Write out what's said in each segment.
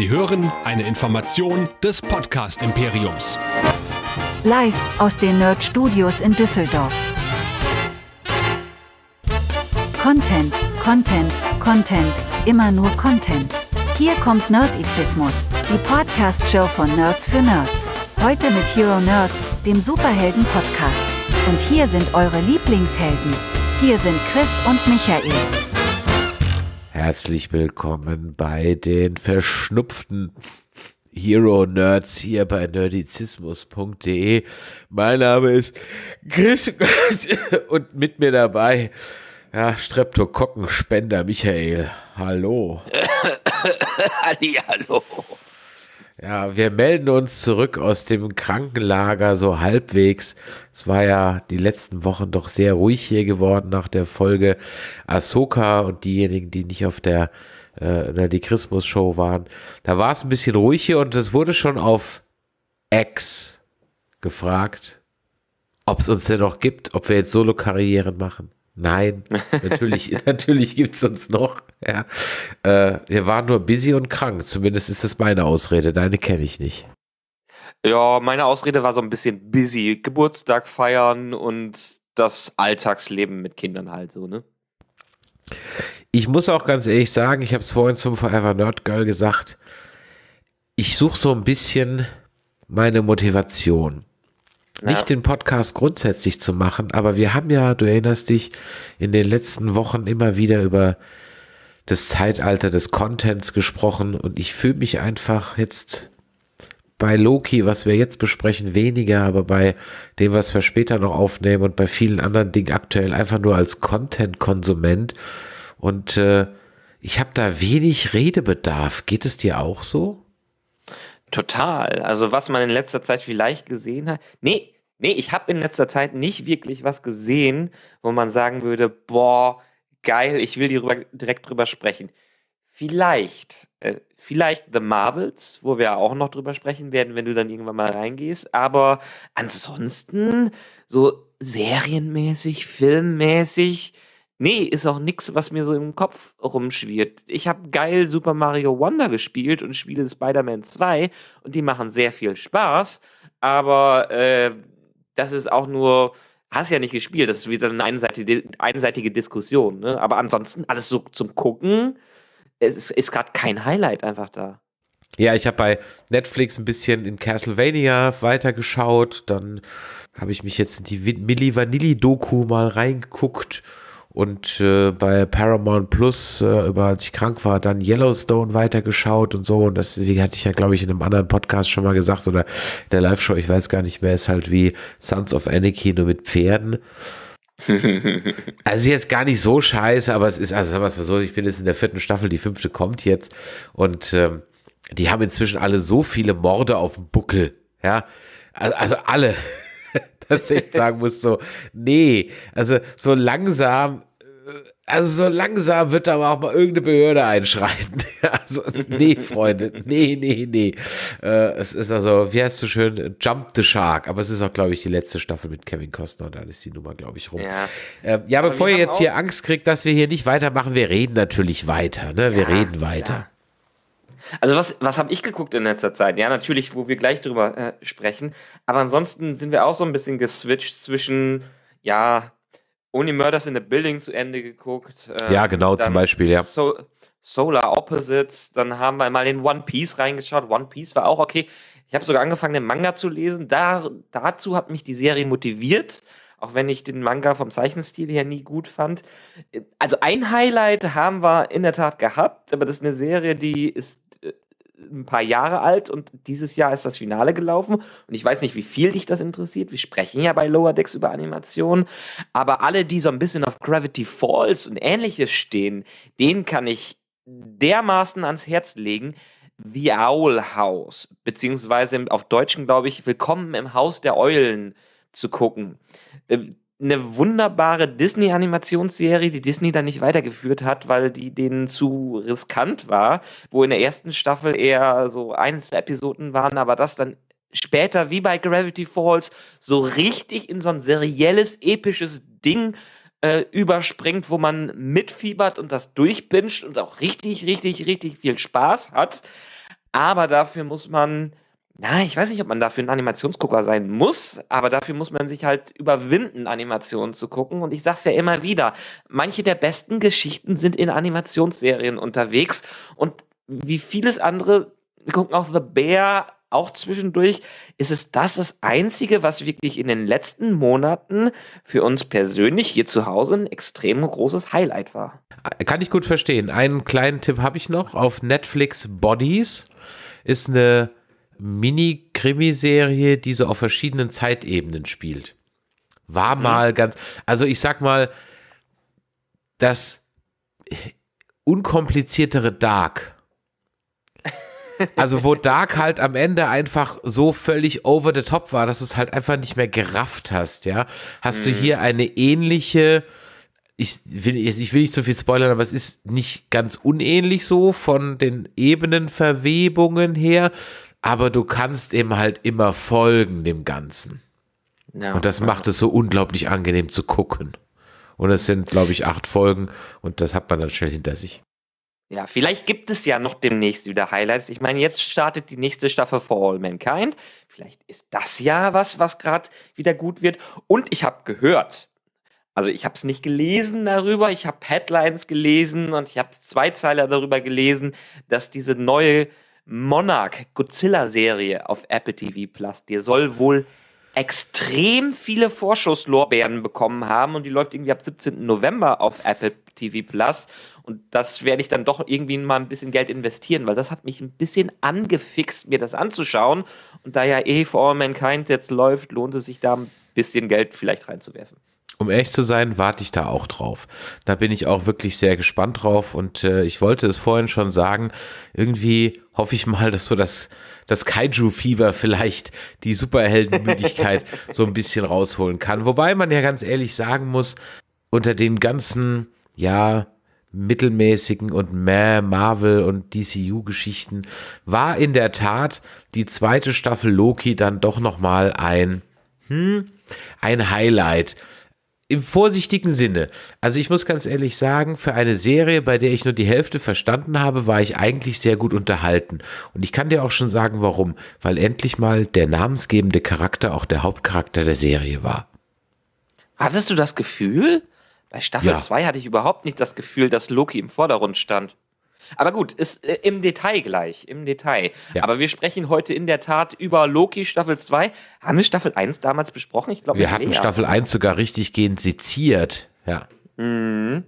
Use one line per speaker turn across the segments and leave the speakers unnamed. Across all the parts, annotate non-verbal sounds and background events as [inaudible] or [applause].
Sie hören eine Information des Podcast Imperiums. Live aus den Nerd Studios in Düsseldorf. Content, Content, Content, immer nur Content. Hier kommt Nerdizismus, die Podcast-Show von Nerds für Nerds. Heute mit Hero Nerds, dem Superhelden-Podcast. Und hier sind eure Lieblingshelden. Hier sind Chris und Michael.
Herzlich willkommen bei den verschnupften Hero-Nerds hier bei nerdizismus.de. Mein Name ist Chris [laughs] und mit mir dabei ja, Streptokokkenspender Michael. Hallo.
[coughs] Halli, hallo.
Ja, wir melden uns zurück aus dem Krankenlager so halbwegs. Es war ja die letzten Wochen doch sehr ruhig hier geworden nach der Folge Ahsoka und diejenigen, die nicht auf der äh, die Christmas Show waren. Da war es ein bisschen ruhig hier und es wurde schon auf X gefragt, ob es uns denn noch gibt, ob wir jetzt Solo-Karrieren machen. Nein, natürlich, [laughs] natürlich gibt es uns noch. Ja. Äh, wir waren nur busy und krank. Zumindest ist das meine Ausrede. Deine kenne ich nicht.
Ja, meine Ausrede war so ein bisschen busy. Geburtstag feiern und das Alltagsleben mit Kindern halt so, ne?
Ich muss auch ganz ehrlich sagen, ich habe es vorhin zum Forever Nerd Girl gesagt, ich suche so ein bisschen meine Motivation nicht den Podcast grundsätzlich zu machen, aber wir haben ja, du erinnerst dich, in den letzten Wochen immer wieder über das Zeitalter des Contents gesprochen und ich fühle mich einfach jetzt bei Loki, was wir jetzt besprechen, weniger, aber bei dem, was wir später noch aufnehmen und bei vielen anderen Dingen aktuell einfach nur als Content-Konsument und äh, ich habe da wenig Redebedarf. Geht es dir auch so?
Total. Also was man in letzter Zeit vielleicht gesehen hat. Nee, nee, ich habe in letzter Zeit nicht wirklich was gesehen, wo man sagen würde, boah, geil, ich will drüber, direkt drüber sprechen. Vielleicht, äh, vielleicht The Marvels, wo wir auch noch drüber sprechen werden, wenn du dann irgendwann mal reingehst. Aber ansonsten, so serienmäßig, filmmäßig, Nee, ist auch nichts, was mir so im Kopf rumschwirrt. Ich habe geil Super Mario Wonder gespielt und spiele Spider-Man 2 und die machen sehr viel Spaß, aber äh, das ist auch nur, hast ja nicht gespielt, das ist wieder eine einseitige, einseitige Diskussion, ne? Aber ansonsten alles so zum Gucken, es ist, ist gerade kein Highlight einfach da.
Ja, ich habe bei Netflix ein bisschen in Castlevania weitergeschaut, dann habe ich mich jetzt in die Milli Vanilli-Doku mal reingeguckt und äh, bei Paramount Plus, äh, über als ich krank war, dann Yellowstone weitergeschaut und so. Und das hatte ich ja, glaube ich, in einem anderen Podcast schon mal gesagt oder in der Live-Show, ich weiß gar nicht mehr, ist halt wie Sons of Anarchy nur mit Pferden. [laughs] also jetzt gar nicht so scheiße, aber es ist, also sagen wir es mal so, ich bin jetzt in der vierten Staffel, die fünfte kommt jetzt und ähm, die haben inzwischen alle so viele Morde auf dem Buckel, ja, also, also alle dass ich sagen muss, so, nee, also so langsam äh, also so langsam wird da auch mal irgendeine Behörde einschreiten. [laughs] Also nee, Freunde, nee, nee, nee. Äh, es ist also, wie heißt es so schön, Jump the Shark. Aber es ist auch, glaube ich, die letzte Staffel mit Kevin Costner und dann ist die Nummer, glaube ich, rum. Ja, ähm, ja bevor ihr jetzt hier Angst kriegt, dass wir hier nicht weitermachen, wir reden natürlich weiter. Ne? Wir ja, reden weiter. Klar.
Also was, was habe ich geguckt in letzter Zeit? Ja, natürlich, wo wir gleich drüber äh, sprechen. Aber ansonsten sind wir auch so ein bisschen geswitcht zwischen, ja, Only Murders in the Building zu Ende geguckt. Ähm, ja, genau, zum Beispiel, ja. So Solar Opposites, dann haben wir mal in One Piece reingeschaut. One Piece war auch okay. Ich habe sogar angefangen, den Manga zu lesen. Da, dazu hat mich die Serie motiviert, auch wenn ich den Manga vom Zeichenstil her nie gut fand. Also ein Highlight haben wir in der Tat gehabt, aber das ist eine Serie, die ist ein paar Jahre alt und dieses Jahr ist das Finale gelaufen. Und ich weiß nicht, wie viel dich das interessiert. Wir sprechen ja bei Lower Decks über Animationen. Aber alle, die so ein bisschen auf Gravity Falls und ähnliches stehen, denen kann ich dermaßen ans Herz legen. The Owl House, beziehungsweise auf Deutschen, glaube ich, Willkommen im Haus der Eulen zu gucken. Ähm, eine wunderbare Disney-Animationsserie, die Disney dann nicht weitergeführt hat, weil die denen zu riskant war, wo in der ersten Staffel eher so Einzelepisoden waren, aber das dann später wie bei Gravity Falls so richtig in so ein serielles, episches Ding äh, überspringt, wo man mitfiebert und das durchbinscht und auch richtig, richtig, richtig viel Spaß hat. Aber dafür muss man na, ich weiß nicht, ob man dafür ein Animationsgucker sein muss, aber dafür muss man sich halt überwinden, Animationen zu gucken. Und ich sag's ja immer wieder, manche der besten Geschichten sind in Animationsserien unterwegs. Und wie vieles andere, wir gucken auch The Bear auch zwischendurch, ist es das das Einzige, was wirklich in den letzten Monaten für uns persönlich hier zu Hause ein extrem großes Highlight
war. Kann ich gut verstehen. Einen kleinen Tipp habe ich noch. Auf Netflix Bodies ist eine Mini-Krimiserie, die so auf verschiedenen Zeitebenen spielt. War mhm. mal ganz, also ich sag mal, das unkompliziertere Dark. Also wo [laughs] Dark halt am Ende einfach so völlig over the top war, dass du es halt einfach nicht mehr gerafft hast, ja. Hast mhm. du hier eine ähnliche, ich will, ich will nicht so viel spoilern, aber es ist nicht ganz unähnlich so von den Ebenenverwebungen her, aber du kannst eben halt immer folgen dem Ganzen. Ja, und das ja. macht es so unglaublich angenehm zu gucken. Und es sind, glaube ich, acht Folgen und das hat man dann schnell hinter sich.
Ja, vielleicht gibt es ja noch demnächst wieder Highlights. Ich meine, jetzt startet die nächste Staffel For All Mankind. Vielleicht ist das ja was, was gerade wieder gut wird. Und ich habe gehört, also ich habe es nicht gelesen darüber, ich habe Headlines gelesen und ich habe Zweizeiler darüber gelesen, dass diese neue Monarch Godzilla-Serie auf Apple TV Plus, die soll wohl extrem viele Vorschusslorbeeren bekommen haben und die läuft irgendwie ab 17. November auf Apple TV Plus und das werde ich dann doch irgendwie mal ein bisschen Geld investieren, weil das hat mich ein bisschen angefixt, mir das anzuschauen und da ja eh For All Mankind jetzt läuft, lohnt es sich da ein bisschen Geld vielleicht reinzuwerfen
um ehrlich zu sein, warte ich da auch drauf. Da bin ich auch wirklich sehr gespannt drauf und äh, ich wollte es vorhin schon sagen, irgendwie hoffe ich mal, dass so das, das Kaiju-Fieber vielleicht die Superheldenmüdigkeit [laughs] so ein bisschen rausholen kann. Wobei man ja ganz ehrlich sagen muss, unter den ganzen, ja, mittelmäßigen und mehr Marvel und DCU Geschichten war in der Tat die zweite Staffel Loki dann doch nochmal ein hm, ein Highlight im vorsichtigen Sinne. Also ich muss ganz ehrlich sagen, für eine Serie, bei der ich nur die Hälfte verstanden habe, war ich eigentlich sehr gut unterhalten. Und ich kann dir auch schon sagen, warum. Weil endlich mal der namensgebende Charakter auch der Hauptcharakter der Serie war.
Hattest du das Gefühl? Bei Staffel 2 ja. hatte ich überhaupt nicht das Gefühl, dass Loki im Vordergrund stand. Aber gut, ist äh, im Detail gleich, im Detail. Ja. Aber wir sprechen heute in der Tat über Loki Staffel 2. Haben wir Staffel 1 damals besprochen? Ich glaube, wir hatten Staffel
1 sogar richtig gehend seziert. Ja.
Mhm.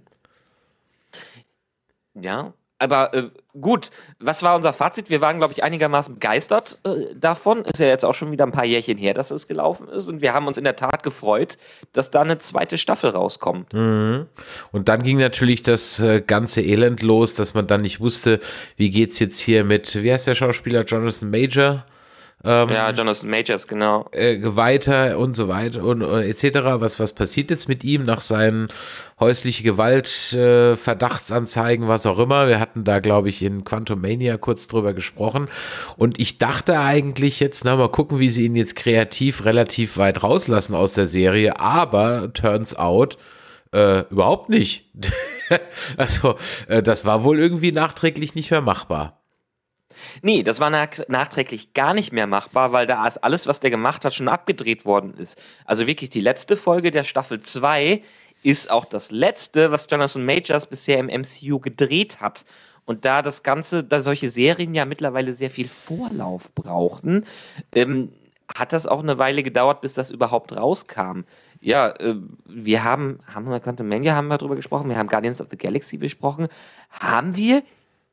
Ja, aber äh, gut, was war unser Fazit? Wir waren, glaube ich, einigermaßen begeistert äh, davon. Ist ja jetzt auch schon wieder ein paar Jährchen her, dass es gelaufen ist. Und wir haben uns in der Tat gefreut, dass da eine zweite Staffel rauskommt.
Mhm. Und dann ging natürlich das äh, ganze Elend los, dass man dann nicht wusste, wie geht es jetzt hier mit, wie heißt der Schauspieler, Jonathan Major? Ähm, ja, Jonathan
Majors, genau.
Äh, weiter und so weiter und, und äh, etc. Was, was passiert jetzt mit ihm nach seinen häuslichen Gewaltverdachtsanzeigen, äh, was auch immer. Wir hatten da, glaube ich, in Quantum Mania kurz drüber gesprochen. Und ich dachte eigentlich jetzt, na, mal gucken, wie sie ihn jetzt kreativ relativ weit rauslassen aus der Serie. Aber turns out, äh, überhaupt nicht. [laughs] also, äh, das war wohl irgendwie nachträglich nicht mehr machbar. Nee,
das war nach, nachträglich gar nicht mehr machbar, weil da ist alles, was der gemacht hat, schon abgedreht worden ist. Also wirklich die letzte Folge der Staffel 2 ist auch das letzte, was Jonathan Majors bisher im MCU gedreht hat. Und da das Ganze, da solche Serien ja mittlerweile sehr viel Vorlauf brauchten, ähm, hat das auch eine Weile gedauert, bis das überhaupt rauskam. Ja, äh, wir haben, haben wir Quantum Mania haben wir darüber gesprochen, wir haben Guardians of the Galaxy besprochen. Haben wir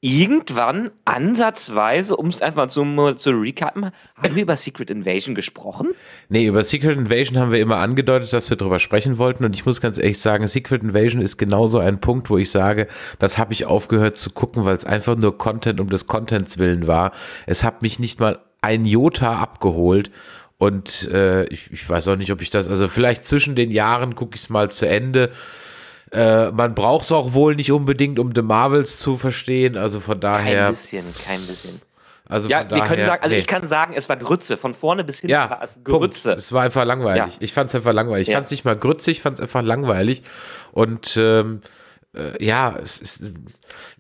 irgendwann ansatzweise, um es einfach zu, zu recappen, haben wir über Secret Invasion gesprochen?
Nee, über Secret Invasion haben wir immer angedeutet, dass wir drüber sprechen wollten. Und ich muss ganz ehrlich sagen, Secret Invasion ist genauso ein Punkt, wo ich sage, das habe ich aufgehört zu gucken, weil es einfach nur Content um des Contents willen war. Es hat mich nicht mal ein Jota abgeholt. Und äh, ich, ich weiß auch nicht, ob ich das, also vielleicht zwischen den Jahren gucke ich es mal zu Ende. Äh, man braucht es auch wohl nicht unbedingt, um The Marvels zu verstehen. Also von daher. Kein bisschen, kein bisschen. Also ja, wir daher, können sagen, also nee. ich kann
sagen, es war Grütze. Von vorne bis hinten ja, war es Grütze. Punkt.
Es war einfach langweilig. Ja. Ich fand es einfach langweilig. Ich fand es nicht mal grütze, ich fand es einfach langweilig. Und ähm, äh, ja, es ist,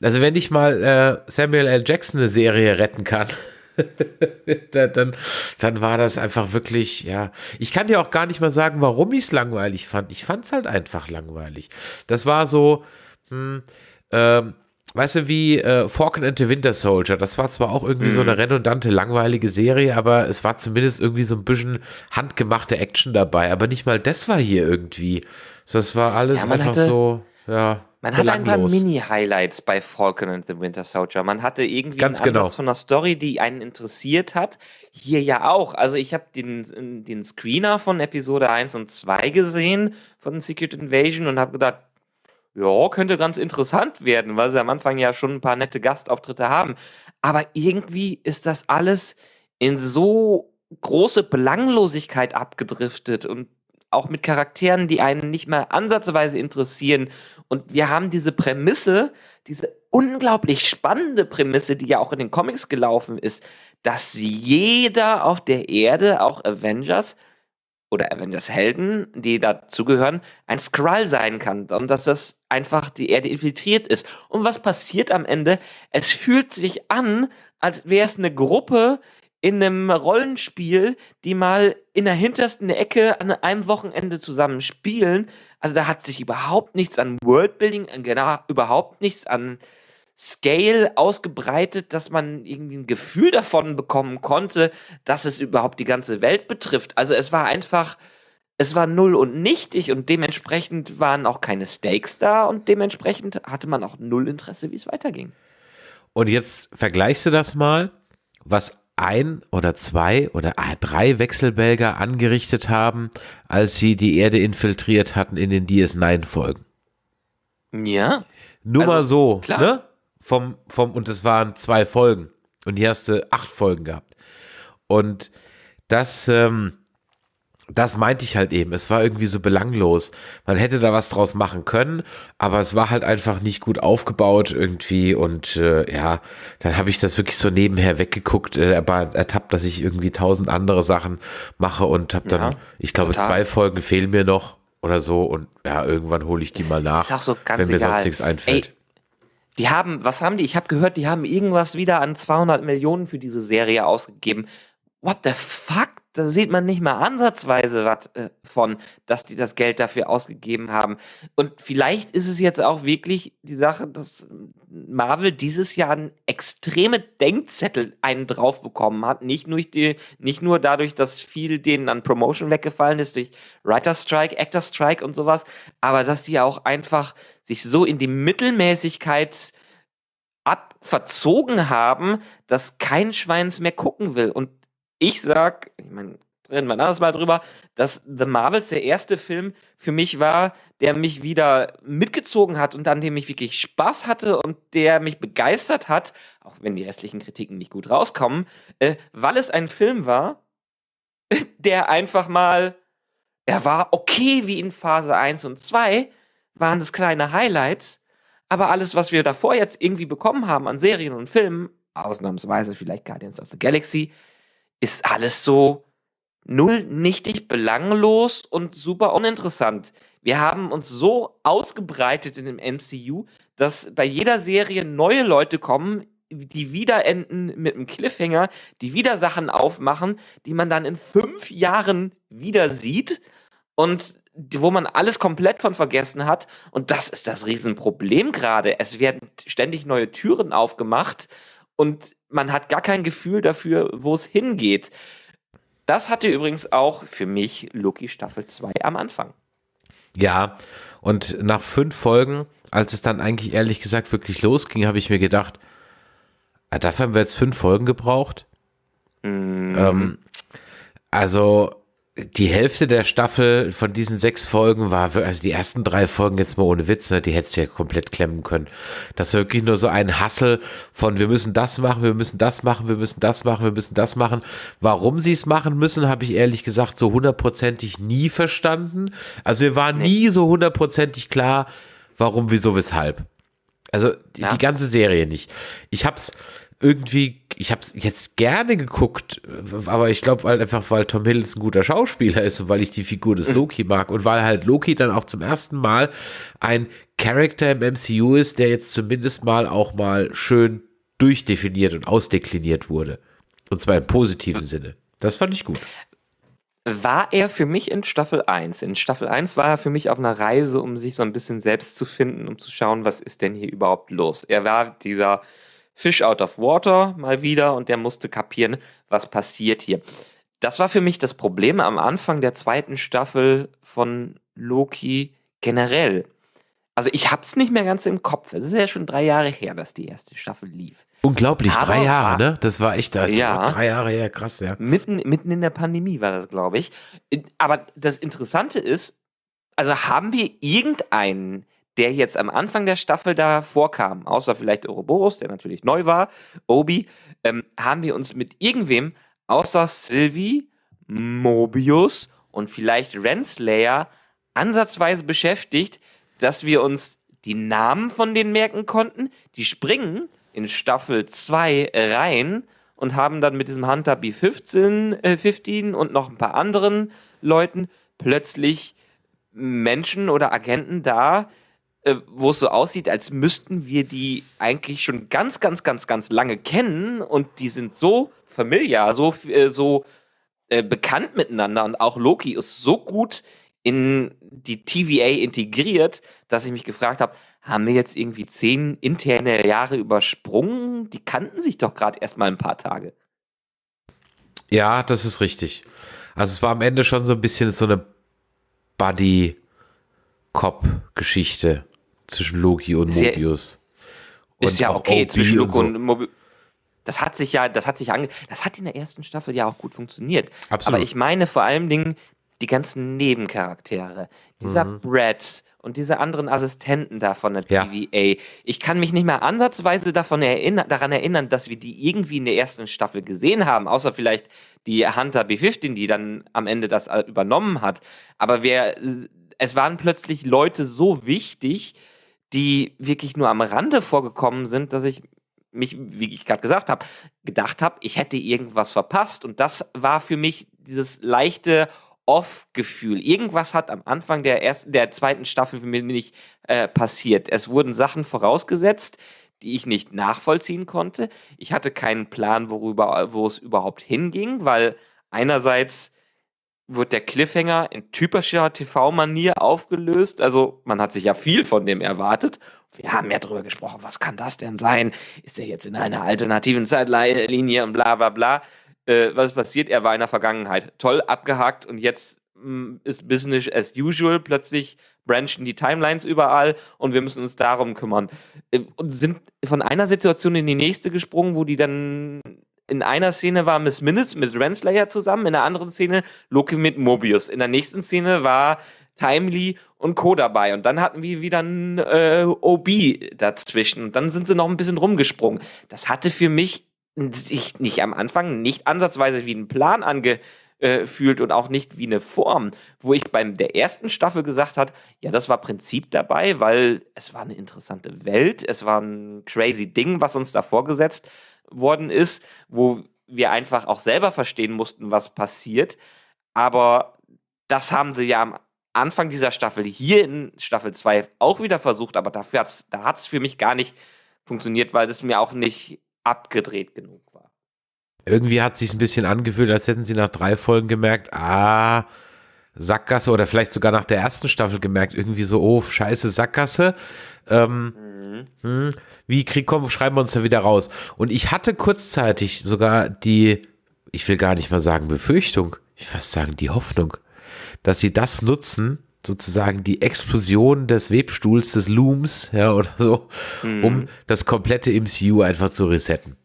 also wenn ich mal äh, Samuel L. Jackson eine Serie retten kann. [laughs] [laughs] dann, dann war das einfach wirklich, ja. Ich kann dir auch gar nicht mal sagen, warum ich es langweilig fand. Ich fand es halt einfach langweilig. Das war so, hm, ähm, weißt du, wie äh, Falcon and the Winter Soldier. Das war zwar auch irgendwie mhm. so eine redundante, langweilige Serie, aber es war zumindest irgendwie so ein bisschen handgemachte Action dabei. Aber nicht mal das war hier irgendwie. Das war alles ja, einfach hatte, so, ja. Man hatte ein paar Mini-Highlights
bei Falcon and the Winter Soldier. Man hatte irgendwie Ganz einen genau. Ansatz von einer Story, die einen interessiert hat. Hier ja auch. Also ich habe den, den Screener von Episode 1 und 2 gesehen von Secret Invasion und habe gedacht, ja, könnte ganz interessant werden, weil sie am Anfang ja schon ein paar nette Gastauftritte haben. Aber irgendwie ist das alles in so große Belanglosigkeit abgedriftet und auch mit Charakteren, die einen nicht mal ansatzweise interessieren. Und wir haben diese Prämisse, diese unglaublich spannende Prämisse, die ja auch in den Comics gelaufen ist, dass jeder auf der Erde, auch Avengers oder Avengers-Helden, die dazugehören, ein Skrull sein kann und dass das einfach die Erde infiltriert ist. Und was passiert am Ende? Es fühlt sich an, als wäre es eine Gruppe, in einem Rollenspiel, die mal in der hintersten Ecke an einem Wochenende zusammen spielen. Also da hat sich überhaupt nichts an Worldbuilding, genau, überhaupt nichts an Scale ausgebreitet, dass man irgendwie ein Gefühl davon bekommen konnte, dass es überhaupt die ganze Welt betrifft. Also es war einfach, es war null und nichtig und dementsprechend waren auch keine Stakes da und dementsprechend hatte man auch null Interesse, wie es weiterging.
Und jetzt vergleichst du das mal, was ein oder zwei oder ah, drei Wechselbälger angerichtet haben, als sie die Erde infiltriert hatten in den DS9-Folgen. Ja. Nur also, mal so, klar. ne? Vom, vom, und es waren zwei Folgen. Und die hast du acht Folgen gehabt. Und das, ähm, das meinte ich halt eben. Es war irgendwie so belanglos. Man hätte da was draus machen können, aber es war halt einfach nicht gut aufgebaut irgendwie. Und äh, ja, dann habe ich das wirklich so nebenher weggeguckt, äh, ertappt, dass ich irgendwie tausend andere Sachen mache und habe dann, ja, ich glaube, total. zwei Folgen fehlen mir noch oder so. Und ja, irgendwann hole ich die mal nach, so wenn mir egal. sonst nichts einfällt. Ey.
Die haben, was haben die? Ich habe gehört, die haben irgendwas wieder an 200 Millionen für diese Serie ausgegeben. What the fuck? da sieht man nicht mal ansatzweise was äh, von, dass die das Geld dafür ausgegeben haben. Und vielleicht ist es jetzt auch wirklich die Sache, dass Marvel dieses Jahr einen extreme Denkzettel einen drauf bekommen hat. Nicht nur, die, nicht nur dadurch, dass viel denen an Promotion weggefallen ist, durch Writer Strike, Actor Strike und sowas, aber dass die auch einfach sich so in die Mittelmäßigkeit ab verzogen haben, dass kein Schweins mehr gucken will. Und ich sag, ich meine, reden wir ein anderes Mal drüber, dass The Marvels der erste Film für mich war, der mich wieder mitgezogen hat und an dem ich wirklich Spaß hatte und der mich begeistert hat, auch wenn die restlichen Kritiken nicht gut rauskommen, äh, weil es ein Film war, [laughs] der einfach mal, er war okay wie in Phase 1 und 2, waren es kleine Highlights, aber alles, was wir davor jetzt irgendwie bekommen haben an Serien und Filmen, ausnahmsweise vielleicht Guardians of the Galaxy, ist alles so null nichtig, belanglos und super uninteressant. Wir haben uns so ausgebreitet in dem MCU, dass bei jeder Serie neue Leute kommen, die wieder enden mit einem Cliffhanger, die wieder Sachen aufmachen, die man dann in fünf Jahren wieder sieht und wo man alles komplett von vergessen hat. Und das ist das Riesenproblem gerade. Es werden ständig neue Türen aufgemacht und man hat gar kein Gefühl dafür, wo es hingeht. Das hatte übrigens auch für mich Loki Staffel 2 am Anfang.
Ja, und nach fünf Folgen, als es dann eigentlich ehrlich gesagt wirklich losging, habe ich mir gedacht, ah, dafür haben wir jetzt fünf Folgen gebraucht. Mhm. Ähm, also die Hälfte der Staffel von diesen sechs Folgen war, also die ersten drei Folgen jetzt mal ohne Witz, ne, die hättest du ja komplett klemmen können. Das ist wirklich nur so ein Hassel von, wir müssen das machen, wir müssen das machen, wir müssen das machen, wir müssen das machen. Warum sie es machen müssen, habe ich ehrlich gesagt so hundertprozentig nie verstanden. Also mir war nie so hundertprozentig klar, warum, wieso, weshalb. Also die, ja. die ganze Serie nicht. Ich hab's irgendwie, ich habe es jetzt gerne geguckt, aber ich glaube halt einfach, weil Tom Hiddleston ein guter Schauspieler ist und weil ich die Figur des Loki mag und weil halt Loki dann auch zum ersten Mal ein Character im MCU ist, der jetzt zumindest mal auch mal schön durchdefiniert und ausdekliniert wurde. Und zwar im positiven Sinne. Das fand ich gut
war er für mich in Staffel 1. In Staffel 1 war er für mich auf einer Reise, um sich so ein bisschen selbst zu finden, um zu schauen, was ist denn hier überhaupt los. Er war dieser Fish out of water mal wieder und der musste kapieren, was passiert hier. Das war für mich das Problem am Anfang der zweiten Staffel von Loki generell. Also ich hab's nicht mehr ganz im Kopf. Es ist ja schon drei Jahre her, dass die erste Staffel lief.
Unglaublich, Aber drei Jahre, ne? Das war echt, das ja, war
drei Jahre her, krass, ja. Mitten, mitten in der Pandemie war das, glaube ich. Äh, aber das Interessante ist, also haben wir irgendeinen der jetzt am Anfang der Staffel da vorkam, außer vielleicht Ouroboros, der natürlich neu war, Obi, ähm, haben wir uns mit irgendwem außer Sylvie, Mobius und vielleicht Renslayer ansatzweise beschäftigt, dass wir uns die Namen von denen merken konnten. Die springen in Staffel 2 rein und haben dann mit diesem Hunter B15 äh, 15 und noch ein paar anderen Leuten plötzlich Menschen oder Agenten da, äh, wo es so aussieht, als müssten wir die eigentlich schon ganz, ganz, ganz, ganz lange kennen und die sind so familiar, so, äh, so äh, bekannt miteinander und auch Loki ist so gut in die TVA integriert, dass ich mich gefragt habe, haben wir jetzt irgendwie zehn interne Jahre übersprungen? Die kannten sich doch gerade erst mal ein paar Tage.
Ja, das ist richtig. Also es war am Ende schon so ein bisschen so eine Buddy-Cop-Geschichte zwischen Loki und Sehr, Mobius. Und ist ja okay, OB zwischen Loki und, so. und
Mobius. Das hat sich ja, das hat sich ange das hat in der ersten Staffel ja auch gut funktioniert. Absolut. Aber ich meine vor allen Dingen die ganzen Nebencharaktere. Dieser mhm. Brad und diese anderen Assistenten da von der ja. TVA. Ich kann mich nicht mehr ansatzweise davon erinner daran erinnern, dass wir die irgendwie in der ersten Staffel gesehen haben, außer vielleicht die Hunter B15, die dann am Ende das äh, übernommen hat. Aber wir, es waren plötzlich Leute so wichtig, die wirklich nur am Rande vorgekommen sind, dass ich mich, wie ich gerade gesagt habe, gedacht habe, ich hätte irgendwas verpasst. Und das war für mich dieses leichte Off-Gefühl. Irgendwas hat am Anfang der ersten, der zweiten Staffel für mich nicht äh, passiert. Es wurden Sachen vorausgesetzt, die ich nicht nachvollziehen konnte. Ich hatte keinen Plan, worüber, wo es überhaupt hinging, weil einerseits wird der Cliffhanger in typischer TV-Manier aufgelöst. Also man hat sich ja viel von dem erwartet. Wir haben ja darüber gesprochen, was kann das denn sein? Ist er jetzt in einer alternativen Zeitlinie und bla bla bla. Äh, was passiert? Er war in der Vergangenheit. Toll, abgehakt und jetzt mm, ist Business as usual. Plötzlich branchen die Timelines überall und wir müssen uns darum kümmern. Äh, und sind von einer Situation in die nächste gesprungen, wo die dann in einer Szene war Miss Minutes mit Renslayer zusammen, in der anderen Szene Loki mit Mobius, in der nächsten Szene war Timely und Co. dabei. Und dann hatten wir wieder ein äh, OB dazwischen. Und dann sind sie noch ein bisschen rumgesprungen. Das hatte für mich nicht, nicht am Anfang nicht ansatzweise wie einen Plan ange fühlt und auch nicht wie eine Form, wo ich beim der ersten Staffel gesagt hat, ja, das war Prinzip dabei, weil es war eine interessante Welt, es war ein crazy Ding, was uns da vorgesetzt worden ist, wo wir einfach auch selber verstehen mussten, was passiert. Aber das haben sie ja am Anfang dieser Staffel hier in Staffel 2 auch wieder versucht, aber dafür hat's, da hat es für mich gar nicht funktioniert, weil es mir auch nicht abgedreht genug war.
Irgendwie hat es sich ein bisschen angefühlt, als hätten sie nach drei Folgen gemerkt, ah, Sackgasse oder vielleicht sogar nach der ersten Staffel gemerkt, irgendwie so, oh, scheiße Sackgasse. Ähm, mhm. mh, hm, wie Krieg kommt, schreiben wir uns da wieder raus. Und ich hatte kurzzeitig sogar die, ich will gar nicht mal sagen Befürchtung, ich fast sagen die Hoffnung, dass sie das nutzen, sozusagen die Explosion des Webstuhls, des Looms, ja, oder so, mhm. um das komplette MCU einfach zu resetten.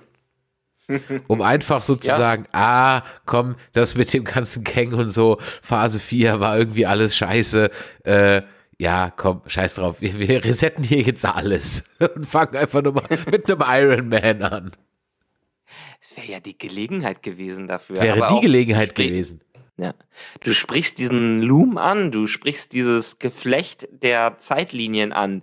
[laughs] um einfach sozusagen, ja. ah, komm, das mit dem ganzen Gang und so, Phase 4 war irgendwie alles scheiße, äh, ja, komm, scheiß drauf, wir, wir, resetten hier jetzt alles [laughs] und fangen einfach nur mal mit einem Iron Man an.
Es wäre ja die Gelegenheit gewesen dafür. Wäre die Gelegenheit
gewesen. Ja.
Du sprichst diesen Loom an, du sprichst dieses Geflecht der Zeitlinien an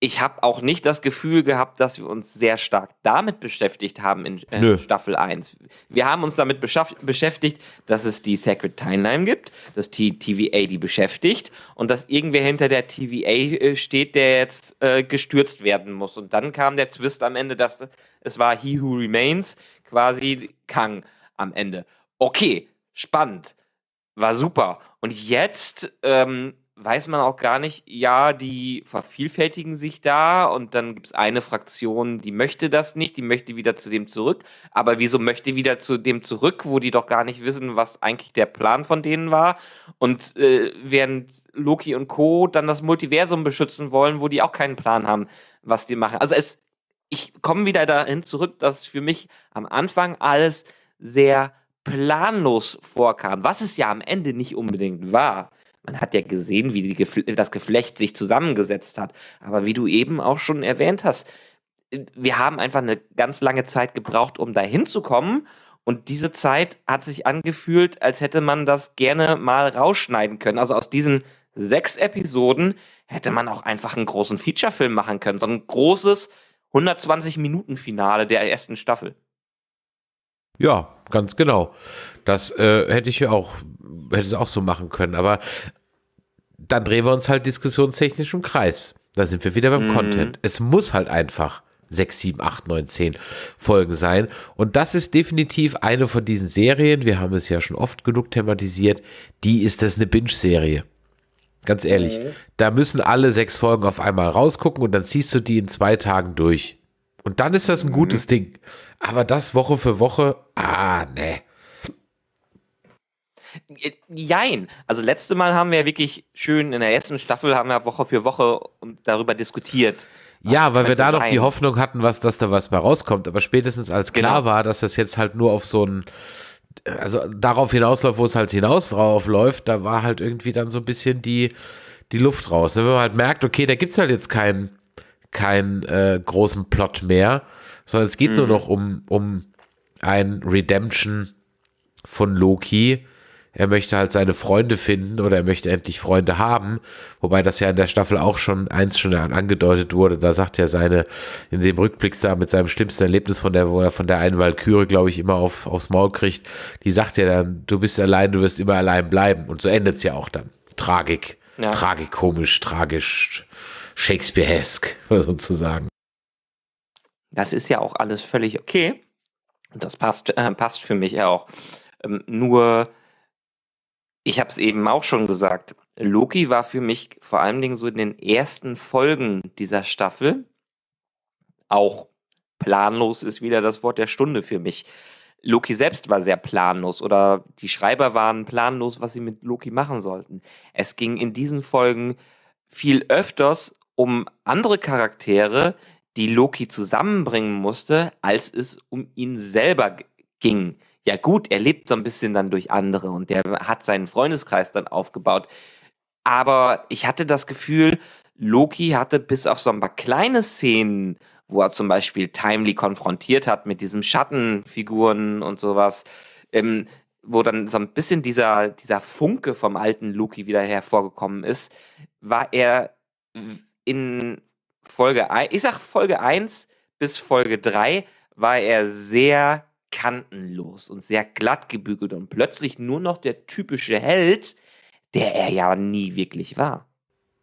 ich habe auch nicht das Gefühl gehabt, dass wir uns sehr stark damit beschäftigt haben in äh, Nö. Staffel 1. Wir haben uns damit beschäftigt, dass es die Sacred Timeline gibt, dass die TVA die beschäftigt und dass irgendwer hinter der TVA äh, steht, der jetzt äh, gestürzt werden muss. Und dann kam der Twist am Ende, dass es war He Who Remains, quasi Kang am Ende. Okay, spannend, war super. Und jetzt ähm, weiß man auch gar nicht, ja, die vervielfältigen sich da und dann gibt es eine Fraktion, die möchte das nicht, die möchte wieder zu dem zurück. Aber wieso möchte wieder zu dem zurück, wo die doch gar nicht wissen, was eigentlich der Plan von denen war? Und äh, während Loki und Co. dann das Multiversum beschützen wollen, wo die auch keinen Plan haben, was die machen. Also es, ich komme wieder dahin zurück, dass für mich am Anfang alles sehr planlos vorkam, was es ja am Ende nicht unbedingt war man hat ja gesehen, wie Gefle das Geflecht sich zusammengesetzt hat. Aber wie du eben auch schon erwähnt hast, wir haben einfach eine ganz lange Zeit gebraucht, um dahin zu kommen. Und diese Zeit hat sich angefühlt, als hätte man das gerne mal rausschneiden können. Also aus diesen sechs Episoden hätte man auch einfach einen großen Feature-Film machen können. So ein großes 120-Minuten-Finale der ersten Staffel.
Ja, ganz genau. Das äh, hätte ich ja auch, hätte es auch so machen können. Aber dann drehen wir uns halt diskussionstechnisch im Kreis. Da sind wir wieder beim mhm. Content. Es muss halt einfach 6, 7, 8, 9, 10 Folgen sein. Und das ist definitiv eine von diesen Serien, wir haben es ja schon oft genug thematisiert, die ist das eine Binge-Serie. Ganz ehrlich, mhm. da müssen alle sechs Folgen auf einmal rausgucken und dann ziehst du die in zwei Tagen durch. Und dann ist das ein mhm. gutes mhm. Ding. Aber das Woche für Woche, ah, ne.
Äh, jein. Also letzte Mal haben wir ja wirklich schön in der ersten Staffel haben wir Woche für Woche darüber diskutiert.
Ja, weil wir da noch die Hoffnung hatten, was, dass da was bei rauskommt. Aber spätestens als genau. klar genau. war, dass das jetzt halt nur auf so ein, also darauf hinausläuft, wo es halt hinaus drauf läuft, da war halt irgendwie dann so ein bisschen die, die Luft raus. Ne? Wenn man halt merkt, okay, da gibt es halt jetzt keinen keinen äh, großen Plot mehr, sondern es geht mhm. nur noch um, um ein Redemption von Loki er möchte halt seine Freunde finden oder er möchte endlich Freunde haben, wobei das ja in der Staffel auch schon eins schon angedeutet wurde, da sagt er seine, in dem Rückblick da mit seinem schlimmsten Erlebnis von der, wo er von der einen Walküre, glaube ich, immer auf, aufs Maul kriegt, die sagt ja dann, du bist allein, du wirst immer allein bleiben und so endet es ja auch dann. Tragik, ja. tragikomisch, tragisch, shakespeare Shakespearesk [laughs] sozusagen. Das ist ja auch alles völlig okay. Und das passt,
äh, passt für mich ja auch. Ähm, nur ich habe es eben auch schon gesagt, Loki war für mich vor allen Dingen so in den ersten Folgen dieser Staffel auch planlos ist wieder das Wort der Stunde für mich. Loki selbst war sehr planlos oder die Schreiber waren planlos, was sie mit Loki machen sollten. Es ging in diesen Folgen viel öfters um andere Charaktere, die Loki zusammenbringen musste, als es um ihn selber ging ja gut, er lebt so ein bisschen dann durch andere und der hat seinen Freundeskreis dann aufgebaut. Aber ich hatte das Gefühl, Loki hatte bis auf so ein paar kleine Szenen, wo er zum Beispiel Timely konfrontiert hat mit diesen Schattenfiguren und sowas, ähm, wo dann so ein bisschen dieser, dieser Funke vom alten Loki wieder hervorgekommen ist, war er in Folge 1, ich sag Folge 1 bis Folge 3, war er sehr kantenlos und sehr glatt gebügelt und plötzlich nur noch der typische Held, der er ja
nie wirklich war.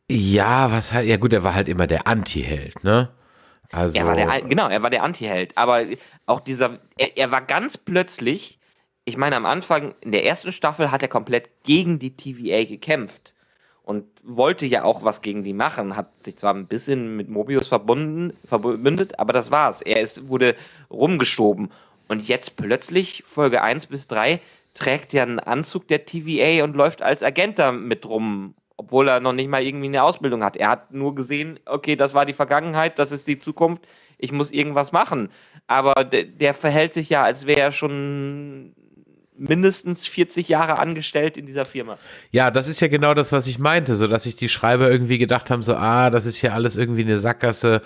Ja, was halt, ja gut, er war halt immer der Anti-Held, ne? Also, er war also der,
genau, er war der Anti-Held. Aber auch dieser, er, er war ganz plötzlich, ich meine, am Anfang, in der ersten Staffel hat er komplett gegen die TVA gekämpft und wollte ja auch was gegen die machen, hat sich zwar ein bisschen mit Mobius verbunden, verbündet, aber das war's. Er ist, wurde rumgeschoben und jetzt plötzlich, Folge 1 bis 3, trägt er einen Anzug der TVA und läuft als Agent da mit rum, obwohl er noch nicht mal irgendwie eine Ausbildung hat. Er hat nur gesehen, okay, das war die Vergangenheit, das ist die Zukunft, ich muss irgendwas machen. Aber der, der verhält sich ja, als wäre er schon mindestens 40 Jahre angestellt in dieser Firma.
Ja, das ist ja genau das, was ich meinte, so dass sich die Schreiber irgendwie gedacht haben, so, ah, das ist hier alles irgendwie eine Sackgasse.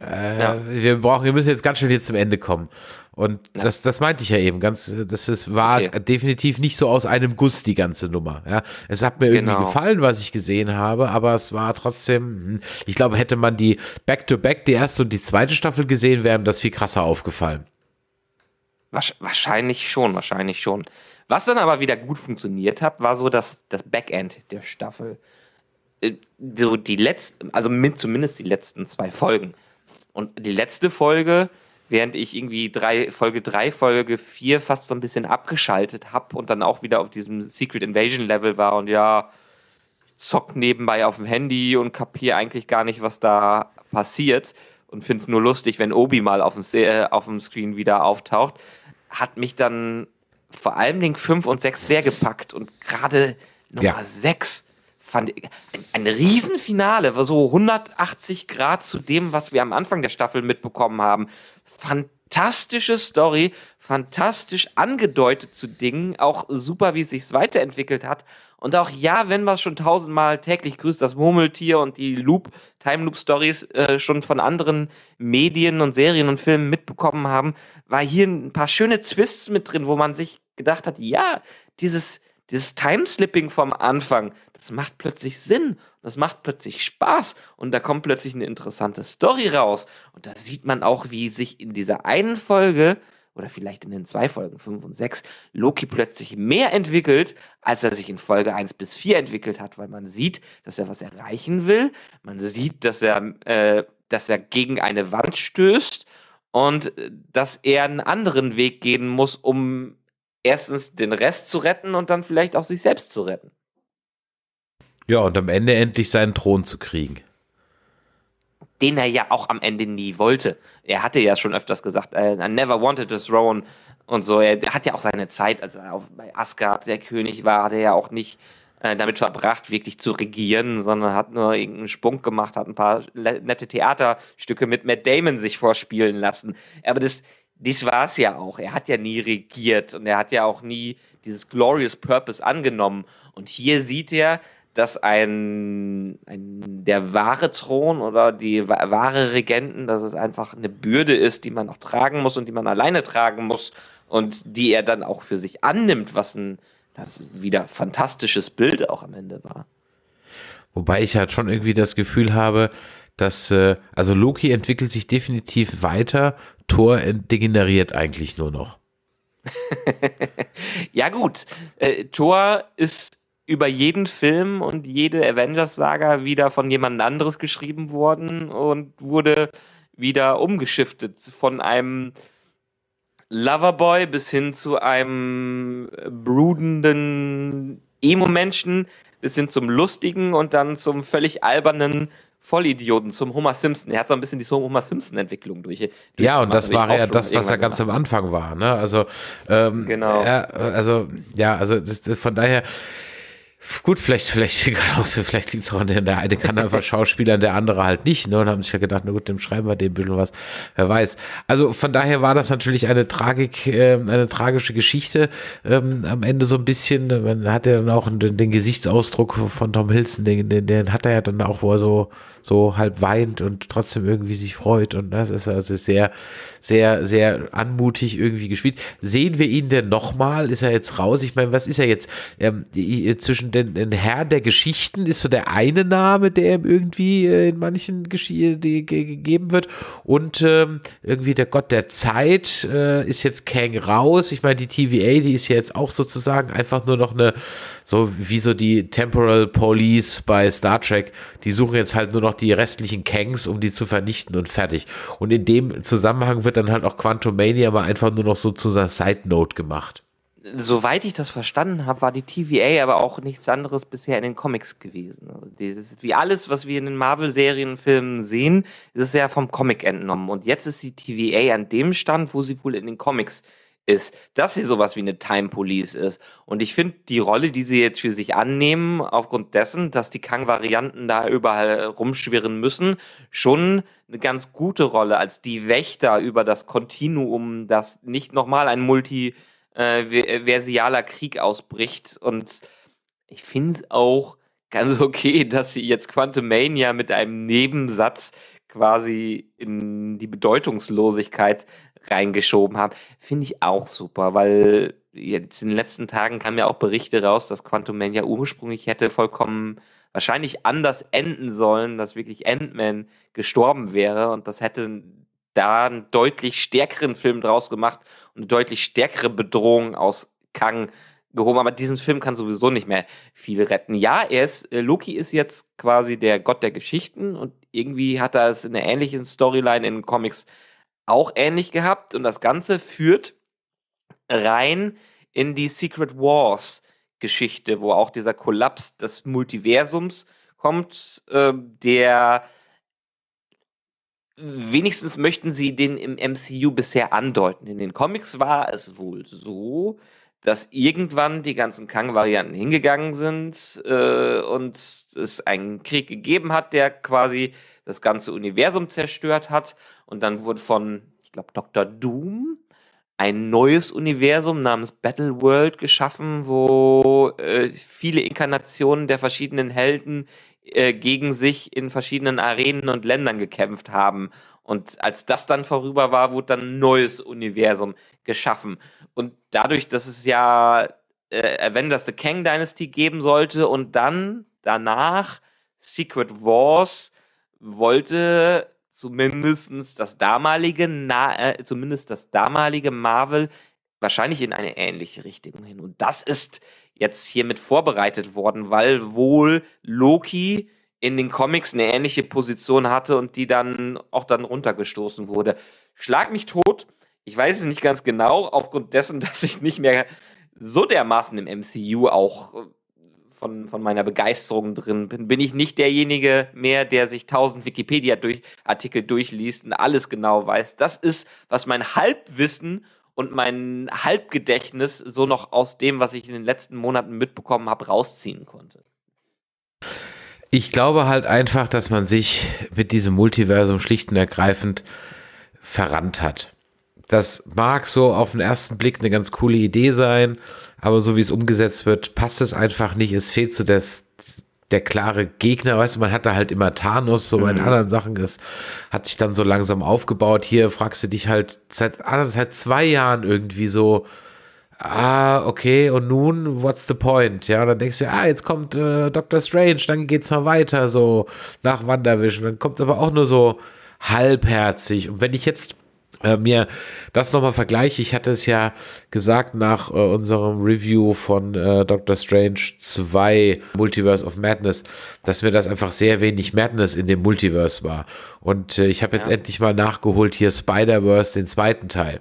Äh, ja. Wir brauchen, wir müssen jetzt ganz schnell hier zum Ende kommen. Und ja. das, das meinte ich ja eben, ganz, das ist, war okay. definitiv nicht so aus einem Guss, die ganze Nummer. Ja, es hat mir genau. irgendwie gefallen, was ich gesehen habe, aber es war trotzdem, hm, ich glaube, hätte man die Back-to-Back, -back, die erste und die zweite Staffel gesehen, wäre ihm das viel krasser aufgefallen. Wahrscheinlich
schon, wahrscheinlich schon. Was dann aber wieder gut funktioniert hat, war so das, das Backend der Staffel. Äh, so die letzten, also mit, zumindest die letzten zwei Folgen. Und die letzte Folge, während ich irgendwie drei, Folge 3, Folge 4 fast so ein bisschen abgeschaltet habe und dann auch wieder auf diesem Secret Invasion Level war und ja, zock nebenbei auf dem Handy und kapiere eigentlich gar nicht, was da passiert und finde es nur lustig, wenn Obi mal auf dem, äh, auf dem Screen wieder auftaucht, hat mich dann vor allem Dingen 5 und 6 sehr gepackt und gerade Nummer 6 fand ein, ein Riesenfinale, war so 180 Grad zu dem, was wir am Anfang der Staffel mitbekommen haben. Fantastische Story, fantastisch angedeutet zu Dingen, auch super, wie es sich weiterentwickelt hat. Und auch ja, wenn wir es schon tausendmal täglich grüßt, das Murmeltier und die Loop, Time Loop Stories äh, schon von anderen Medien und Serien und Filmen mitbekommen haben, war hier ein paar schöne Twists mit drin, wo man sich gedacht hat, ja, dieses dieses Timeslipping vom Anfang, das macht plötzlich Sinn, das macht plötzlich Spaß und da kommt plötzlich eine interessante Story raus. Und da sieht man auch, wie sich in dieser einen Folge oder vielleicht in den zwei Folgen 5 und 6 Loki plötzlich mehr entwickelt, als er sich in Folge 1 bis 4 entwickelt hat, weil man sieht, dass er was erreichen will, man sieht, dass er, äh, dass er gegen eine Wand stößt und äh, dass er einen anderen Weg gehen muss, um erstens den Rest zu retten und dann vielleicht auch sich selbst zu retten.
Ja, und am Ende endlich seinen Thron zu kriegen.
Den er ja auch am Ende nie wollte. Er hatte ja schon öfters gesagt, äh, I never wanted a throne und so. Er hat ja auch seine Zeit, als er bei Asgard der König war, hat er ja auch nicht äh, damit verbracht, wirklich zu regieren, sondern hat nur irgendeinen Spunk gemacht, hat ein paar nette Theaterstücke mit Matt Damon sich vorspielen lassen. Aber das, dies war es ja auch. Er hat ja nie regiert und er hat ja auch nie dieses Glorious Purpose angenommen. Und hier sieht er, dass ein, ein, der wahre Thron oder die wahre Regenten, dass es einfach eine Bürde ist, die man auch tragen muss und die man alleine tragen muss und die er dann auch für sich annimmt, was ein das wieder fantastisches Bild auch am Ende
war. Wobei ich halt schon irgendwie das Gefühl habe, dass, äh, also Loki entwickelt sich definitiv weiter Tor degeneriert eigentlich nur noch.
[laughs] ja, gut. Äh, Thor ist über jeden Film und jede Avengers-Saga wieder von jemand anderes geschrieben worden und wurde wieder umgeschiftet von einem Loverboy bis hin zu einem brudenden Emo-Menschen bis hin zum lustigen und dann zum völlig albernen Vollidioten zum Homer Simpson. Er hat so ein bisschen die Homer Simpson-Entwicklung durch, Ja, und das war ja das, was er ganz
gemacht. am Anfang war. Ne? Also, ähm, genau. Er, also, ja, also das, das von daher. Gut, vielleicht, vielleicht, [laughs] vielleicht liegt es auch an der, der eine kann einfach Schauspieler, der andere halt nicht. Ne? Und haben sich ja gedacht, na gut, dem schreiben wir dem bisschen was. Wer weiß. Also von daher war das natürlich eine Tragik, äh, eine tragische Geschichte ähm, am Ende so ein bisschen. Man hat ja dann auch den, den Gesichtsausdruck von Tom Hilson, den, den, den hat er ja dann auch, wo er so so halb weint und trotzdem irgendwie sich freut. Und das ist also sehr, sehr, sehr anmutig irgendwie gespielt. Sehen wir ihn denn nochmal? Ist er jetzt raus? Ich meine, was ist er jetzt? Ähm, zwischen den, den Herr der Geschichten ist so der eine Name, der ihm irgendwie äh, in manchen Geschichten äh, gegeben wird. Und ähm, irgendwie der Gott der Zeit äh, ist jetzt Kang raus. Ich meine, die TVA, die ist jetzt auch sozusagen einfach nur noch eine, so wie so die Temporal Police bei Star Trek. Die suchen jetzt halt nur noch noch die restlichen Kangs, um die zu vernichten und fertig. Und in dem Zusammenhang wird dann halt auch Quantum Mania mal einfach nur noch so zu einer Side Note gemacht.
Soweit ich das verstanden habe, war die TVA aber auch nichts anderes bisher in den Comics gewesen. Also wie alles, was wir in den marvel serienfilmen sehen, ist es ja vom Comic entnommen. Und jetzt ist die TVA an dem Stand, wo sie wohl in den Comics äh, ist, dass sie sowas wie eine Time Police ist. Und ich finde die Rolle, die sie jetzt für sich annehmen, aufgrund dessen, dass die Kang-Varianten da überall rumschwirren müssen, schon eine ganz gute Rolle als die Wächter über das Kontinuum, dass nicht nochmal ein multiversialer äh, Krieg ausbricht. Und ich finde es auch ganz [laughs] okay, dass sie jetzt Quantumania mit einem Nebensatz quasi in die Bedeutungslosigkeit reingeschoben haben, finde ich auch super, weil jetzt in den letzten Tagen kamen ja auch Berichte raus, dass Quantum Man ja ursprünglich hätte vollkommen wahrscheinlich anders enden sollen, dass wirklich Endman gestorben wäre und das hätte da einen deutlich stärkeren Film draus gemacht und eine deutlich stärkere Bedrohung aus Kang gehoben. Aber diesen Film kann sowieso nicht mehr viel retten. Ja, er ist, äh, Loki ist jetzt quasi der Gott der Geschichten und irgendwie hat er es in einer ähnlichen Storyline in Comics äh, auch ähnlich gehabt und das Ganze führt rein in die Secret Wars Geschichte, wo auch dieser Kollaps des Multiversums kommt, äh, der wenigstens möchten sie den im MCU bisher andeuten. In den Comics war es wohl so, dass irgendwann die ganzen Kang-Varianten hingegangen sind äh, und es einen Krieg gegeben hat, der quasi das ganze Universum zerstört hat. Und dann wurde von, ich glaube, Dr. Doom ein neues Universum namens Battle World geschaffen, wo äh, viele Inkarnationen der verschiedenen Helden äh, gegen sich in verschiedenen Arenen und Ländern gekämpft haben. Und als das dann vorüber war, wurde dann ein neues Universum geschaffen. Und dadurch, dass es ja äh, Avengers The Kang Dynasty geben sollte und dann danach Secret Wars wollte zumindest das damalige, na, äh, zumindest das damalige Marvel wahrscheinlich in eine ähnliche Richtung hin. Und das ist jetzt hiermit vorbereitet worden, weil wohl Loki in den Comics eine ähnliche Position hatte und die dann auch dann runtergestoßen wurde. Schlag mich tot. Ich weiß es nicht ganz genau, aufgrund dessen, [laughs] dass ich nicht mehr so dermaßen im MCU auch äh, von, von meiner Begeisterung drin bin, bin ich nicht derjenige mehr, der sich tausend Wikipedia-Artikel durchliest und alles genau weiß. Das ist, was mein Halbwissen und mein Halbgedächtnis so noch aus dem, was ich in den letzten Monaten mitbekommen habe, rausziehen konnte.
Ich glaube halt einfach, dass man sich mit diesem Multiversum schlicht und ergreifend verrannt hat. Das mag so auf den ersten Blick eine ganz coole Idee sein aber so wie es umgesetzt wird, passt es einfach nicht. Es fehlt so das, der klare Gegner, weißt du, man hat da halt immer Thanos, so mhm. anderen Sachen, das hat sich dann so langsam aufgebaut. Hier fragst du dich halt seit anderthalb, zwei Jahren irgendwie so, ah, okay, und nun, what's the point? Ja, und dann denkst du, ah, jetzt kommt äh, Doctor Strange, dann geht's mal weiter, so nach Wandervision, dann kommt's aber auch nur so halbherzig. Und wenn ich jetzt äh, mir das nochmal vergleiche, ich hatte es ja gesagt nach äh, unserem Review von äh, Doctor Strange 2 Multiverse of Madness, dass mir das einfach sehr wenig Madness in dem Multiverse war. Und äh, ich habe jetzt ja. endlich mal nachgeholt hier Spider-Verse, den zweiten Teil.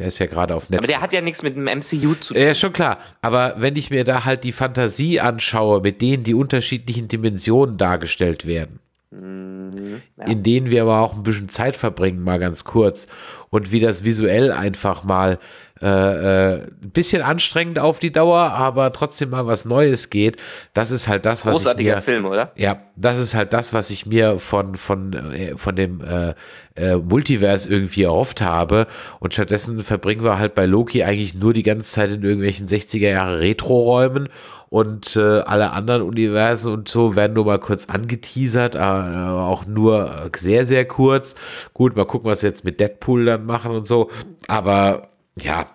Der ist ja gerade auf Netflix. Aber der
hat ja nichts mit dem
MCU zu tun. Ja, schon klar. Aber wenn ich mir da halt die Fantasie anschaue, mit denen die unterschiedlichen Dimensionen dargestellt werden, Mhm. ja. in denen wir aber auch ein bisschen Zeit verbringen, mal ganz kurz. Und wie das visuell einfach mal äh, äh, ein bisschen anstrengend auf die Dauer, aber trotzdem mal was Neues geht. Das ist halt das, was Großartiger ich mir, Film, oder? Ja, das ist halt das, was ich mir von von äh, von dem äh, äh, Multiverse irgendwie erhofft habe. Und stattdessen verbringen wir halt bei Loki eigentlich nur die ganze Zeit in irgendwelchen 60er Jahre Retro-Räumen und äh, alle anderen Universen und so werden nur mal kurz angeteasert, aber äh, auch nur äh, sehr, sehr kurz. Gut, mal gucken, was wir jetzt mit Deadpool dann machen und so. Aber ja,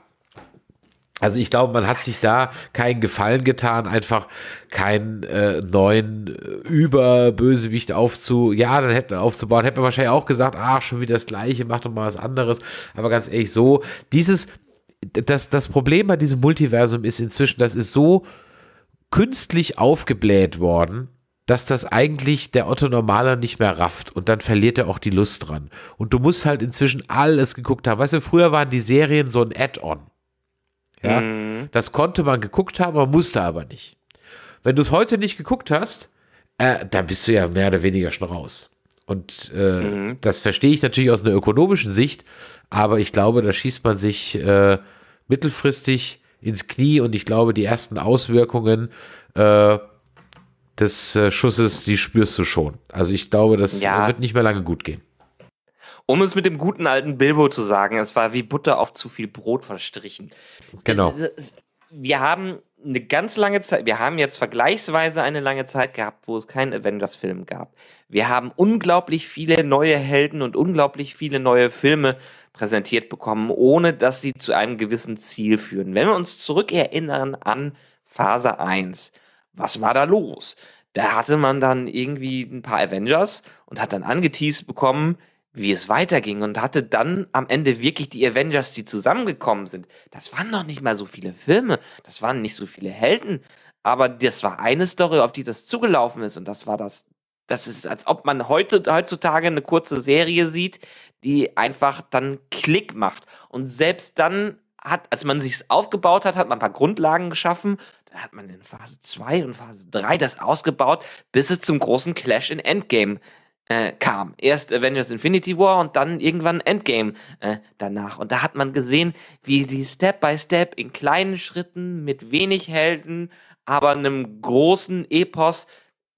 also ich glaube, man hat sich da keinen Gefallen getan, einfach keinen äh, neuen äh, Überbösewicht aufzu, ja, dann hätten aufzubauen, hätte man wahrscheinlich auch gesagt, ach, schon wieder das gleiche, mach doch mal was anderes. Aber ganz ehrlich, so, dieses, das, das Problem bei diesem Multiversum ist inzwischen, das ist so künstlich aufgebläht worden, dass das eigentlich der Otto Normaler nicht mehr rafft und dann verliert er auch die Lust dran. Und du musst halt inzwischen alles geguckt haben. Weißt du, früher waren die Serien so ein Add-on. Ja, mhm. das konnte man geguckt haben, man musste aber nicht. Wenn du es heute nicht geguckt hast, äh, dann bist du ja mehr oder weniger schon raus. Und äh, mhm. das verstehe ich natürlich aus einer ökonomischen Sicht, aber ich glaube, da schießt man sich äh, mittelfristig ins Knie und ich glaube, die ersten Auswirkungen äh, des äh, Schusses, die spürst du schon. Also ich glaube, das ja. wird nicht mehr lange gut gehen.
Um es mit dem guten alten Bilbo zu sagen, es war wie Butter auf zu viel Brot verstrichen. Genau. Wir haben eine ganz lange Zeit, wir haben jetzt vergleichsweise eine lange Zeit gehabt, wo es keinen Avengers-Film gab. Wir haben unglaublich viele neue Helden und unglaublich viele neue Filme präsentiert bekommen, ohne dass sie zu einem gewissen Ziel führen. Wenn wir uns zurückerinnern an Phase 1, was war da los? Da hatte man dann irgendwie ein paar Avengers und hat dann angeteased bekommen, wie es weiterging und hatte dann am Ende wirklich die Avengers, die zusammengekommen sind. Das waren noch nicht mal so viele Filme, das waren nicht so viele Helden, aber das war eine Story, auf die das zugelaufen ist und das war das. Das ist, als ob man heute, heutzutage eine kurze Serie sieht, die einfach dann Klick macht. Und selbst dann hat, als man sich aufgebaut hat, hat man ein paar Grundlagen geschaffen. Dann hat man in Phase 2 und Phase 3 das ausgebaut, bis es zum großen Clash in Endgame äh, kam. Erst Avengers Infinity War und dann irgendwann Endgame äh, danach. Und da hat man gesehen, wie sie Step by Step in kleinen Schritten mit wenig Helden, aber einem großen Epos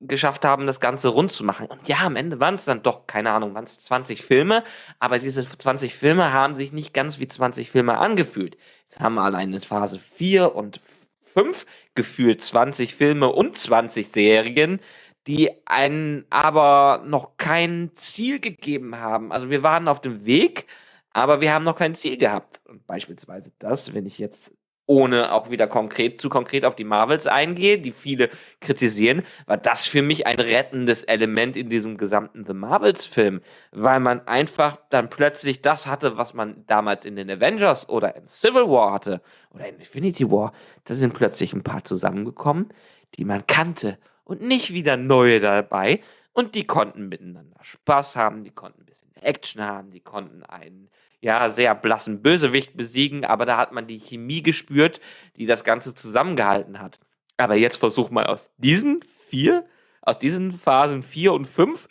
geschafft haben, das Ganze rund zu machen. Und ja, am Ende waren es dann doch, keine Ahnung, waren es 20 Filme, aber diese 20 Filme haben sich nicht ganz wie 20 Filme angefühlt. Jetzt haben wir allein in Phase 4 und 5 gefühlt 20 Filme und 20 Serien, die einen aber noch kein Ziel gegeben haben. Also wir waren auf dem Weg, aber wir haben noch kein Ziel gehabt. Und beispielsweise das, wenn ich jetzt ohne auch wieder konkret zu konkret auf die Marvels eingehe, die viele kritisieren, war das für mich ein rettendes Element in diesem gesamten The Marvels Film, weil man einfach dann plötzlich das hatte, was man damals in den Avengers oder in Civil War hatte oder in Infinity War, da sind plötzlich ein paar zusammengekommen, die man kannte und nicht wieder neue dabei, und die konnten miteinander Spaß haben, die konnten ein bisschen Action haben, die konnten einen ja sehr blassen Bösewicht besiegen, aber da hat man die Chemie gespürt, die das Ganze zusammengehalten hat. Aber jetzt versucht man aus diesen vier, aus diesen Phasen vier und fünf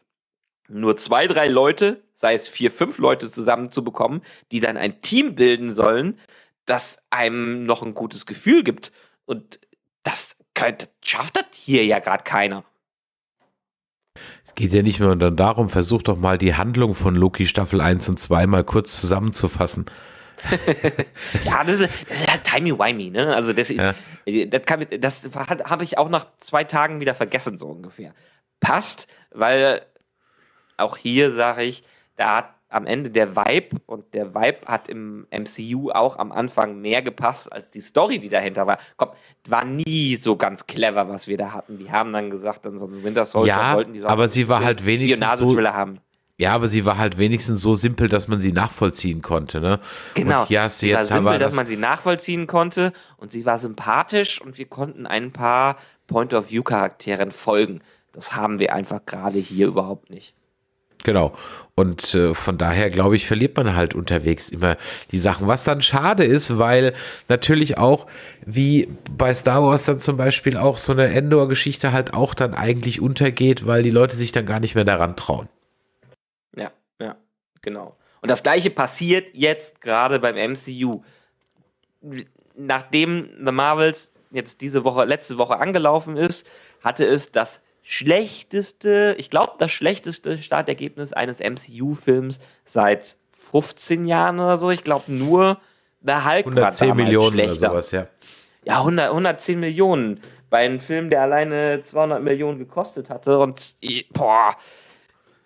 nur zwei, drei Leute, sei es vier, fünf Leute zusammenzubekommen, die dann ein Team bilden sollen, das einem noch ein gutes Gefühl gibt. Und das könnte, schafft das hier ja gerade keiner
geht ja nicht mehr dann darum, versuch doch mal die Handlung von Loki Staffel 1 und 2 mal kurz zusammenzufassen. [laughs]
ja, das ist, das ist halt timey-wimey, ne? Also das ist, ja. das, kann, das habe ich auch nach zwei Tagen wieder vergessen, so ungefähr. Passt, weil auch hier sage ich, da hat am Ende der Vibe und der Vibe hat im MCU auch am Anfang mehr gepasst als die Story, die dahinter war. Komm, war nie so ganz clever, was wir da hatten. Die haben dann gesagt, dann so ein Winter Soldier ja, wollten die sagen, aber sie war halt wenigstens so
haben. Ja, aber sie war halt wenigstens so simpel, dass man sie nachvollziehen konnte, ne? Genau. Und hier hast sie jetzt war simpel, dass man sie
nachvollziehen konnte und sie war sympathisch und wir konnten ein paar Point of View Charakteren folgen. Das haben wir einfach gerade hier überhaupt nicht.
Genau. Und äh, von daher, glaube ich, verliert man halt unterwegs immer die Sachen. Was dann schade ist, weil natürlich auch, wie bei Star Wars dann zum Beispiel auch so eine Endor-Geschichte halt auch dann eigentlich untergeht, weil die Leute sich dann gar nicht mehr daran trauen.
Ja, ja, genau. Und das gleiche passiert jetzt gerade beim MCU. Nachdem The Marvels jetzt diese Woche, letzte Woche angelaufen ist, hatte es das schlechteste, ich glaube, das schlechteste Startergebnis eines MCU-Films seit 15 Jahren oder so. Ich glaube, nur der Hulk 110 Millionen schlechter. oder sowas, ja. Ja, 100, 110 Millionen bei einem Film, der alleine 200 Millionen gekostet hatte. Und boah,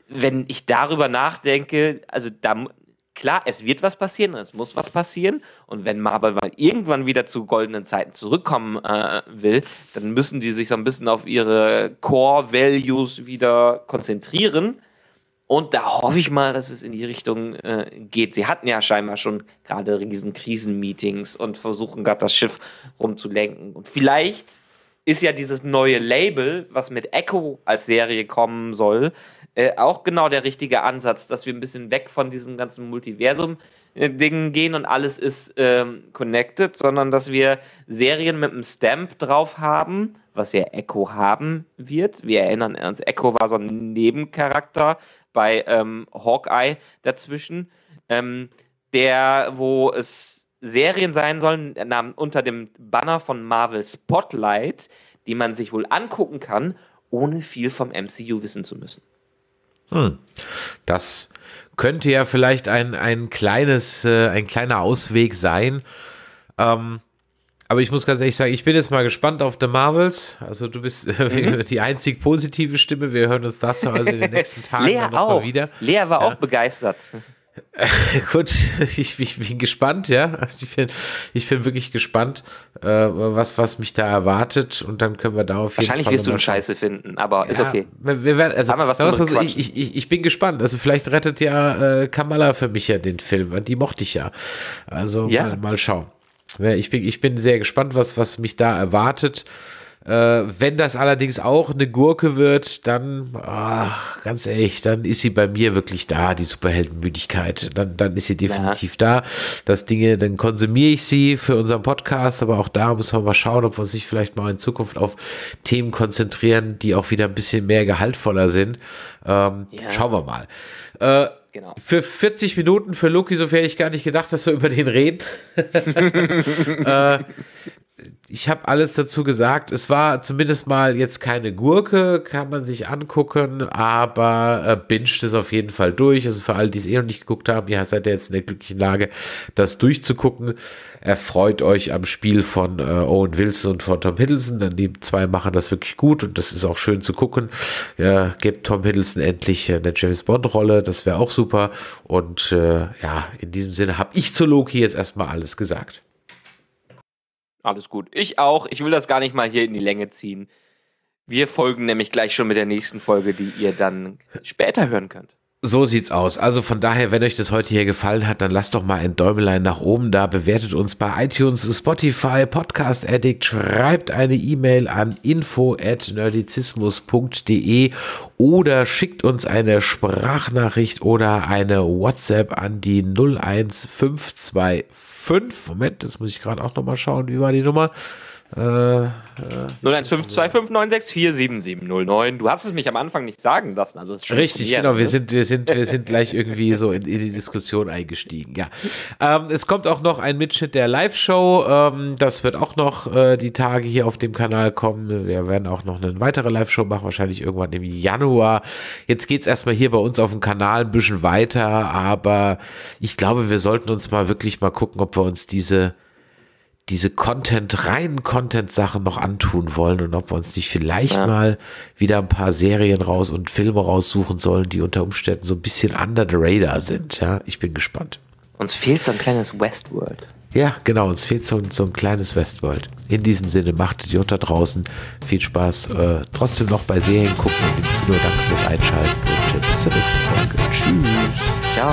wenn ich darüber nachdenke, also da, klar, es wird was passieren und es muss was passieren. Und wenn Marvel mal irgendwann wieder zu goldenen Zeiten zurückkommen äh, will, dann müssen die sich so ein bisschen auf ihre Core-Values wieder konzentrieren. Und da hoffe ich mal, dass es in die Richtung äh, geht. Sie hatten ja scheinbar schon gerade riesen Krisenmeetings und versuchen gerade das Schiff rumzulenken. Und vielleicht ist ja dieses neue Label, was mit Echo als Serie kommen soll, äh, auch genau der richtige Ansatz, dass wir ein bisschen weg von diesem ganzen Multiversum-Dingen äh, gehen und alles ist ähm, connected, sondern dass wir Serien mit einem Stamp drauf haben, was ja Echo haben wird. Wir erinnern uns, Echo war so ein Nebencharakter bei ähm, Hawkeye dazwischen, ähm, der, wo es Serien sein sollen, äh, unter dem Banner von Marvel Spotlight, die man sich wohl angucken kann, ohne viel vom MCU wissen zu müssen.
Hm. Das könnte ja vielleicht ein, ein kleines, äh, ein kleiner Ausweg sein. Ähm, aber ich muss ganz ehrlich sagen, ich bin jetzt mal gespannt auf The Marvels. Also du bist [laughs] mhm. die einzig positive Stimme. Wir hören uns dazu also in den nächsten [laughs] Tagen Lea auch. wieder. Lea war ja. auch begeistert. [laughs] Gut, ich, ich, bin gespannt, ja. Ich bin, ich bin wirklich gespannt, äh, was, was mich da erwartet und dann können wir darauf. Wahrscheinlich wirst du einen
Scheiße finden, aber ja, ist okay. Wir werden, also, was was, was, ich,
ich, ich bin gespannt. Also vielleicht rettet ja äh, Kamala für mich ja den Film. Die mochte ich ja. Also ja. Mal, mal schauen. Ich bin, ich bin sehr gespannt, was, was mich da erwartet. Äh, wenn das allerdings auch eine Gurke wird, dann, ach, ganz ehrlich, dann ist sie bei mir wirklich da, die Superheldenmüdigkeit. Dann, dann ist sie definitiv ja. da. Das Dinge, dann konsumiere ich sie für unseren Podcast, aber auch da muss man mal schauen, ob wir sich vielleicht mal in Zukunft auf Themen konzentrieren, die auch wieder ein bisschen mehr gehaltvoller sind. Ähm, ja. Schauen wir mal. Äh, Genau. Für 40 Minuten für Loki, so hätte ich gar nicht gedacht, dass wir über den reden. [laughs] äh, ich habe alles dazu gesagt. Es war zumindest mal jetzt keine Gurke, kann man sich angucken, aber äh, binget es auf jeden Fall durch. Also für alle, die es eh noch nicht geguckt haben, ihr seid ja jetzt in der glücklichen Lage, das durchzugucken. Erfreut euch am Spiel von äh, Owen Wilson und von Tom Hiddleston, denn die zwei machen das wirklich gut und das ist auch schön zu gucken. Ja, gebt Tom Hiddleston endlich äh, eine James Bond-Rolle, das wäre auch super. Und äh, ja, in diesem Sinne habe ich zu Loki jetzt erstmal alles gesagt.
Alles gut. Ich auch. Ich will das gar nicht mal hier in die Länge ziehen. Wir folgen nämlich gleich schon mit der nächsten Folge, die ihr dann später hören könnt.
So sieht's aus. Also von daher, wenn euch das heute hier gefallen hat, dann lasst doch mal ein Däumelein nach oben da, bewertet uns bei iTunes, Spotify, Podcast Addict, schreibt eine E-Mail an info@nerdizismus.de oder schickt uns eine Sprachnachricht oder eine WhatsApp an die 01525. Moment, das muss ich gerade auch noch mal schauen, wie war die Nummer? Äh,
015259647709. Äh, du hast es mich am Anfang nicht sagen lassen. Also Richtig, genau. Wir ne? sind,
wir, sind, wir sind gleich irgendwie so in, in die Diskussion eingestiegen. Ja. Ähm, es kommt auch noch ein Mitschnitt der Live-Show. Ähm, das wird auch noch äh, die Tage hier auf dem Kanal kommen. Wir werden auch noch eine weitere Live-Show machen, wahrscheinlich irgendwann im Januar. Jetzt geht es erstmal hier bei uns auf dem Kanal ein bisschen weiter, aber ich glaube, wir sollten uns mal wirklich mal gucken, ob wir uns diese diese Content, reinen Content-Sachen noch antun wollen und ob wir uns nicht vielleicht ja. mal wieder ein paar Serien raus und Filme raussuchen sollen, die unter Umständen so ein bisschen under the radar sind. Ja, ich bin gespannt.
Uns fehlt so ein kleines Westworld.
Ja, genau, uns fehlt so, so ein kleines Westworld. In diesem Sinne, macht die unter draußen. Viel Spaß. Äh, trotzdem noch bei Serien gucken und im Kino. Danke fürs Einschalten und äh, bis zur nächsten Folge. Tschüss. Ciao.